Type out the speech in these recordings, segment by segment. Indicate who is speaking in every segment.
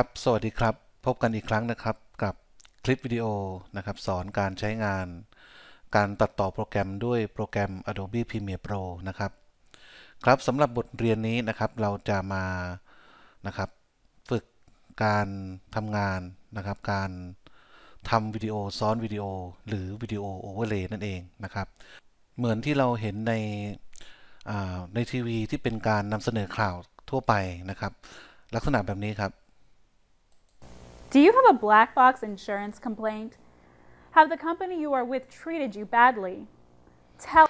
Speaker 1: ครับสวัสดีครับ พบกันอีกครั้งนะครับกับคลิปวิดีโอนะครับ สอนการใช้งาน การตัดต่อโปรแกรมด้วยโปรแกรม Adobe Premiere Pro นะครับ ครับสำหรับบทเรียนนี้นะครับ เราจะมานะครับฝึกการทำงานนะครับ การทำวิดีโอซ้อนวิดีโอหรือวิดีโอโอเวอร์เลย์นั่นเองนะครับ เหมือนที่เราเห็นในในทีวีที่เป็นการนำเสนอข่าวทั่วไปนะครับ ลักษณะแบบนี้ครับ Do you have a black box insurance complaint? Have the company you are with treated you badly? Tell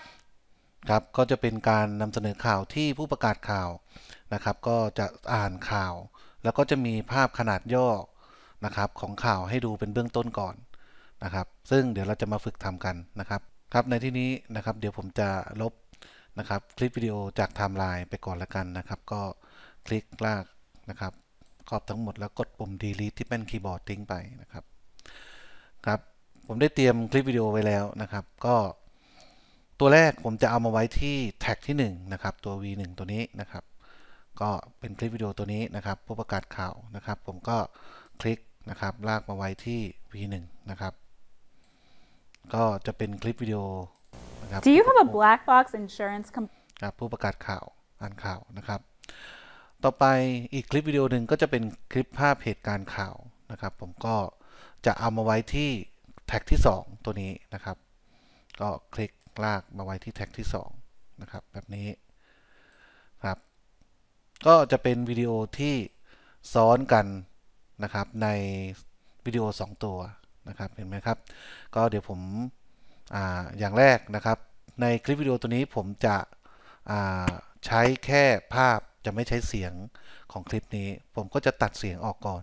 Speaker 1: ครับ ก็จะเป็นการนำเสนอข่าวที่ผู้ประกาศข่าวนะครับ ก็จะอ่านข่าวแล้วก็จะมีภาพขนาดย่อนะครับ ของข่าวให้ดูเป็นเบื้องต้นก่อนนะครับ ซึ่งเดี๋ยวเราจะมาฝึกทำกันนะครับ ครับ ในที่นี้นะครับ เดี๋ยวผมจะลบนะครับคลิปวิดีโอจากไทม์ไลน์ไปก่อนละกันนะครับ ก็คลิกลากนะครับครอบทั้งหมดแล้วกดปุ่ม delete ที่เป็นคีย์บอร์ดทิ้งไปนะครับ ครับผมได้เตรียมคลิปวิดีโอไว้แล้วนะครับ ก็ตัวแรกผมจะเอามาไว้ที่แท็กที่1 นะครับ ตัว v1 ตัวนี้นะครับ ก็เป็นคลิปวิดีโอตัวนี้นะครับ ผู้ประกาศข่าวนะครับ ผมก็คลิกนะครับ ลากมาไว้ที่ v1 นะครับ ก็จะเป็นคลิปวิดีโอนะครับ Do you have a black box insurance ครับผู้ประกาศข่าวอ่านข่าวนะครับต่อไปอีกคลิปวิดีโอหนึ่งก็จะเป็นคลิปภาพเหตุการณ์ข่าวนะครับผมก็จะเอามาไว้ที่แท็กที่ 2 ตัวนี้นะครับ ก็คลิกลากมาไว้ที่แท็กที่2นะครับแบบนี้ครับก็จะเป็นวิดีโอที่ซ้อนกันนะครับในวิดีโอ 2 ตัวนะครับเห็นไหมครับ ก็เดี๋ยวผมออย่างแรกนะครับ ในคลิปวิดีโอตัวนี้ผมจะใช้แค่ภาพจะไม่ใช้เสียงของคลิปนี้ ผมก็จะตัดเสียงออกก่อน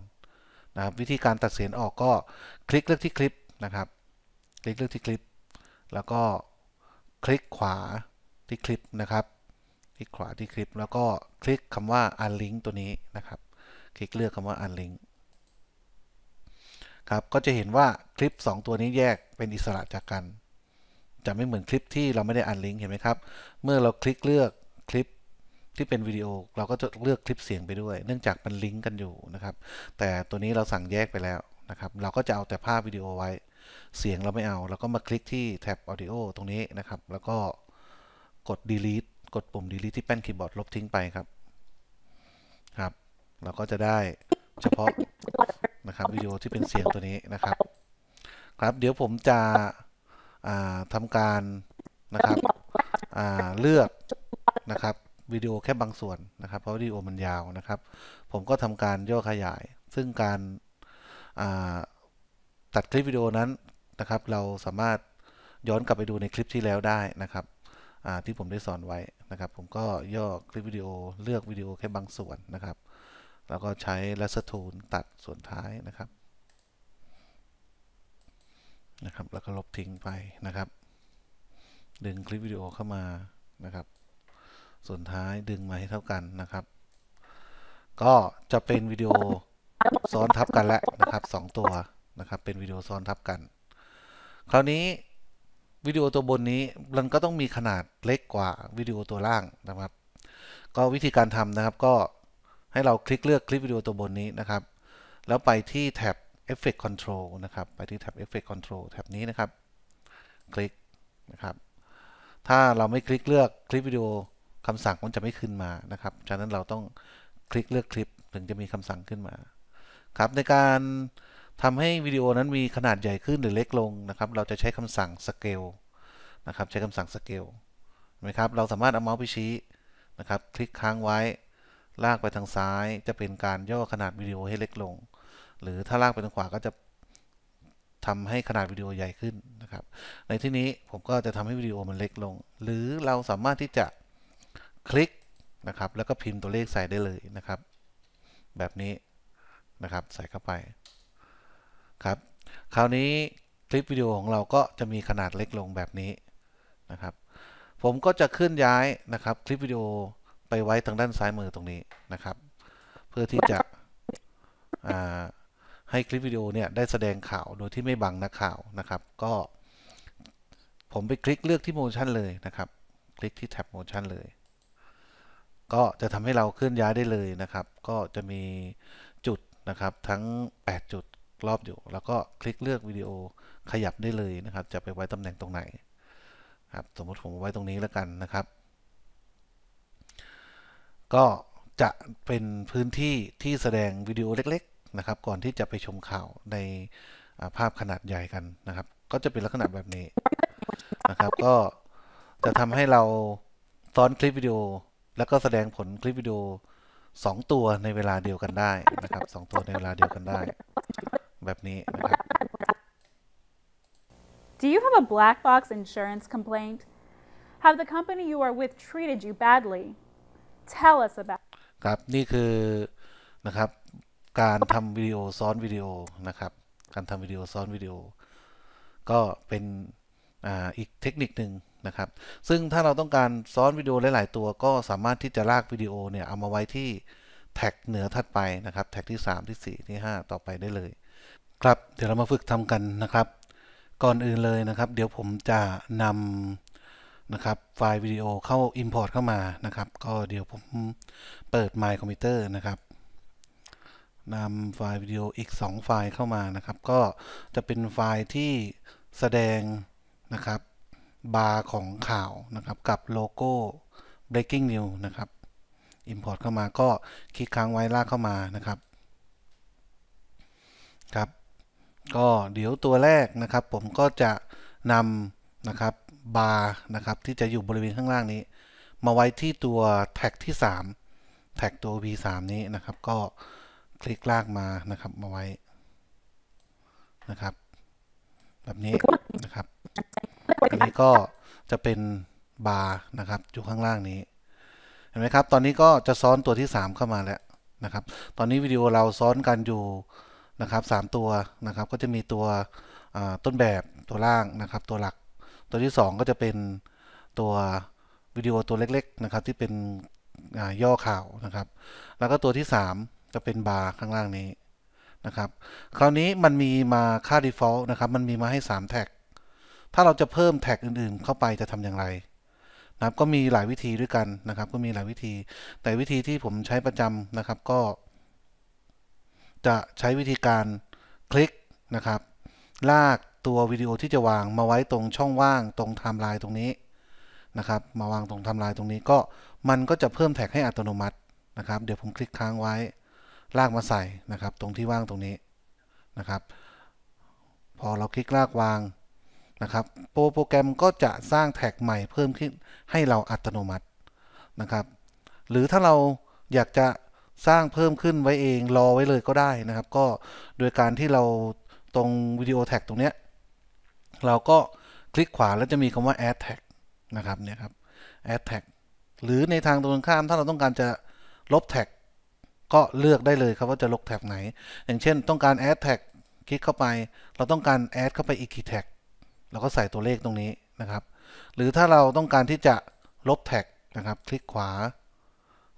Speaker 1: นะครับวิธีการตัดเสียงออกก็คลิกเลือกที่คลิปนะครับ คลิกเลือกที่คลิป แล้วก็คลิกขวาที่คลิปนะครับ คลิกขวาที่คลิป แล้วก็คลิกคำว่า unlink ตัวนี้นะครับ คลิกเลือกคำว่า unlink ครับก็จะเห็นว่าคลิป 2 ตัวนี้แยกเป็นอิสระจากกัน จะไม่เหมือนคลิปที่เราไม่ได้อันลิงก์เห็นไหมครับ เมื่อเราคลิกเลือกที่เป็นวิดีโอเราก็จะเลือกคลิปเสียงไปด้วย เนื่องจากมันลิงก์กันอยู่นะครับแต่ตัวนี้เราสั่งแยกไปแล้วนะครับ เราก็จะเอาแต่ภาพวิดีโอไว้เสียงเราไม่เอาเราก็มาคลิกที่แท็บออดิโอตรงนี้นะครับ แล้วก็กด delete กดปุ่ม delete ที่แป้นคีย์บอร์ดลบทิ้งไปครับครับเราก็จะได้เฉพาะนะครับวิดีโอที่เป็นเสียงตัวนี้นะครับ ครับเดี๋ยวผมจะทำการนะครับเลือกนะครับวิดีโอแค่บางส่วนนะครับ เพราะวิดีโอมันยาวนะครับ ผมก็ทำการย่อขยาย ซึ่งการตัดคลิปวิดีโอนั้นนะครับ เราสามารถย้อนกลับไปดูในคลิปที่แล้วได้นะครับ ที่ผมได้สอนไว้นะครับ ผมก็ย่อคลิปวิดีโอ เลือกวิดีโอแค่บางส่วนนะครับ แล้วก็ใช้ลัสทูลตัดส่วนท้ายนะครับ นะครับ แล้วก็ลบทิ้งไปนะครับ ดึงคลิปวิดีโอเข้ามานะครับส่วนท้ายดึงมาให้เท่ากันนะครับ ก็จะเป็นวิดีโอซ้อนทับกันแล้วนะครับ 2 ตัวนะครับ เป็นวิดีโอซ้อนทับกัน คราวนี้วิดีโอตัวบนนี้มันก็ต้องมีขนาดเล็กกว่าวิดีโอตัวล่างนะครับ ก็วิธีการทำนะครับก็ให้เราคลิกเลือกคลิปวิดีโอตัวบนนี้นะครับ แล้วไปที่แท็บ Effect Control นะครับ ไปที่แท็บ Effect Control แท็บนี้นะครับ คลิกนะครับ ถ้าเราไม่คลิกเลือกคลิปวิดีโอคำสั่งมันจะไม่ขึ้นมา นะครับฉะนั้นเราต้องคลิกเลือกคลิปถึงจะมีคำสั่งขึ้นมา ครับในการทำให้วิดีโอนั้นมีขนาดใหญ่ขึ้นหรือเล็กลงนะครับ เราจะใช้คำสั่งสเกล นะครับ ใช้คำสั่งสเกลนะครับ เราสามารถเอาเมาส์ไปชี้นะครับ คลิกค้างไว้ ลากไปทางซ้าย จะเป็นการย่อขนาดวิดีโอให้เล็กลง หรือถ้าลากไปทางขวาก็จะทำให้ขนาดวิดีโอใหญ่ขึ้นนะครับ ในที่นี้ผมก็จะทำให้วิดีโอมันเล็กลง หรือเราสามารถที่จะคลิกนะครับ แล้วก็พิมพ์ตัวเลขใส่ได้เลยนะครับ แบบนี้นะครับ ใส่เข้าไป ครับ คราวนี้คลิปวิดีโอของเราก็จะมีขนาดเล็กลงแบบนี้นะครับ ผมก็จะเคลื่อนย้ายนะครับ คลิปวิดีโอไปไว้ทางด้านซ้ายมือตรงนี้นะครับ เพื่อที่จะให้คลิปวิดีโอเนี่ยได้แสดงข่าวโดยที่ไม่บังนักข่าวนะครับ ก็ ผมไปคลิกเลือกที่โมชั่นเลยนะครับ คลิกที่แท็บโมชั่นเลยก็จะทำให้เราเคลื่อนย้ายได้เลยนะครับ ก็จะมีจุดนะครับทั้ง 8 จุดรอบอยู่ แล้วก็คลิกเลือกวิดีโอขยับได้เลยนะครับ จะไปไว้ตำแหน่งตรงไหนครับ สมมติผมไว้ตรงนี้แล้วกันนะครับ ก็จะเป็นพื้นที่ที่แสดงวิดีโอเล็กๆนะครับ ก่อนที่จะไปชมข่าวในภาพขนาดใหญ่กันนะครับ ก็จะเป็นลักษณะแบบนี้นะครับ ก็จะทำให้เราซ้อนคลิปวิดีโอแล้วก็แสดงผลคลิปวิดีโอ 2 ตัวในเวลาเดียวกันได้นะครับ2ตัวในเวลาเดียวกันได้ แบบนี้นะครับ Do you have a black box insurance complaint? Have the company you are with treated you badly? Tell us about ครับนี่คือนะครับการทำวิดีโอซ้อนวิดีโอนะครับการทำวิดีโอซ้อนวิดีโอ ก็เป็นออีกเทคนิคหนึ่งนะครับ ซึ่งถ้าเราต้องการซ้อนวิดีโอหลายๆตัว ก็สามารถที่จะลากวิดีโอเนี่ยเอามาไว้ที่แท็กเหนือถัดไปนะครับแท็กที่ 3 ที่ 4 ที่ 5 ต่อไปได้เลย ครับเดี๋ยวเรามาฝึกทำกันนะครับ ก่อนอื่นเลยนะครับ เดี๋ยวผมจะนำนะครับไฟล์วิดีโอเข้า Import เข้ามานะครับ ก็เดี๋ยวผมเปิด My Computer นะครับนำไฟล์วิดีโออีก 2 ไฟล์เข้ามานะครับ ก็จะเป็นไฟล์ที่แสดงนะครับบาร์ของข่าวนะครับกับโลโก้ breaking news นะครับ import เข้ามาก็คลิกค้างไว้ลากเข้ามานะครับครับ ก็เดี๋ยวตัวแรกนะครับ ผมก็จะนำนะครับบาร์นะครับที่จะอยู่บริเวณข้างล่างนี้ มาไว้ที่ตัวแท็กที่ 3 แท็กตัว v3 นี้นะครับ ก็คลิกลากมานะครับ มาไว้นะครับ แบบนี้นะครับอันนี้ก็จะเป็นบาร์นะครับอยู่ข้างล่างนี้เห็นไหมครับตอนนี้ก็จะซ้อนตัวที่ 3 เข้ามาแล้วนะครับ ตอนนี้วิดีโอเราซ้อนกันอยู่นะครับ 3 ตัวนะครับก็จะมีตัวต้นแบบตัวล่างนะครับ ตัวหลักตัวที่2ก็จะเป็นตัววิดีโอตัวเล็กๆนะครับที่เป็นย่อข่าวนะครับ แล้วก็ตัวที่3จะเป็นบาร์ข้างล่างนี้นะครับคราวนี้มันมีมาค่า default นะครับ มันมีมาให้3แท็กถ้าเราจะเพิ่มแท็กอื่นๆ เข้าไปจะทำอย่างไรนะครับก็มีหลายวิธีด้วยกันนะครับ ก็มีหลายวิธี แต่วิธีที่ผมใช้ประจำนะครับก็ จะใช้วิธีการคลิกนะครับ ลากตัววิดีโอที่จะวางมาไว้ตรงช่องว่างตรงไทม์ไลน์ตรงนี้นะครับ มาวางตรงไทม์ไลน์ตรงนี้ก็มันก็จะเพิ่มแท็กให้อัตโนมัตินะครับ เดี๋ยวผมคลิกค้างไว้ ลากมาใส่นะครับ ตรงที่ว่างตรงนี้นะครับ พอเราคลิกลากวางนะครับโปรโปรแกรมก็จะสร้างแท็กใหม่เพิ่มขึ้นให้เราอัตโนมัตินะครับ หรือถ้าเราอยากจะสร้างเพิ่มขึ้นไว้เองรอไว้เลยก็ได้นะครับ ก็โดยการที่เราตรงวิดีโอแท็กตรงเนี้ยเราก็คลิกขวาแล้วจะมีคำว่า add tag นะครับเนี่ยครับ add tag หรือในทางตรงข้ามถ้าเราต้องการจะลบแท็กก็เลือกได้เลยครับว่าจะลบแท็กไหน อย่างเช่นต้องการ add tag คลิกเข้าไป เราต้องการ add เข้าไปอีกกี่แท็กเราก็ใส่ตัวเลขตรงนี้นะครับ หรือถ้าเราต้องการที่จะลบแท็กนะครับ คลิกขวา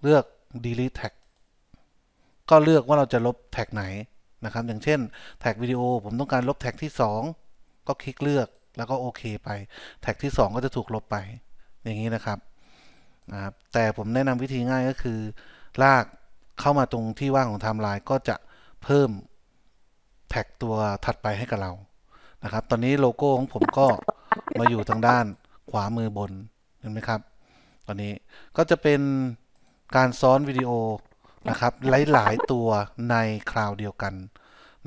Speaker 1: เลือก delete tag ก็เลือกว่าเราจะลบแท็กไหนนะครับ อย่างเช่นแท็กวิดีโอ ผมต้องการลบแท็กที่ 2 ก็คลิกเลือกแล้วก็โอเคไป แท็กที่2 ก็จะถูกลบไป อย่างนี้นะครับนะครับ แต่ผมแนะนำวิธีง่ายก็คือลากเข้ามาตรงที่ว่างของไทม์ไลน์ก็จะเพิ่มแท็กตัวถัดไปให้กับเรานะครับตอนนี้โลโก้ของผมก็มาอยู่ทางด้านขวามือบนเห็นไหมครับตอนนี้ก็จะเป็นการซ้อนวิดีโอนะครับหลายๆ ตัวในคราวเดียวกัน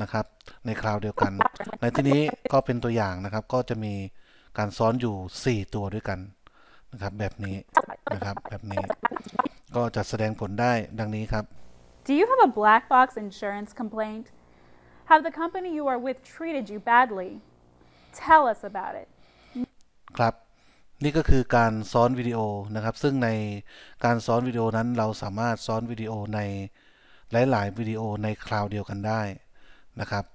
Speaker 1: นะครับในคราวเดียวกันในที่นี้ก็เป็นตัวอย่างนะครับก็จะมีการซ้อนอยู่ 4 ตัวด้วยกันนะครับแบบนี้นะครับแบบนี้ก็จะแสดงผลได้ดังนี้ครับ Do you have a black box insurance complaint? Have the company you are with treated you badly? Tell us about it ครับ นี่ก็คือการซ้อนวิดีโอนะครับ ซึ่งในการซ้อนวิดีโอนั้นเราสามารถซ้อนวิดีโอในหลาย ๆ วิดีโอในคราวเดียวกันได้นะครับ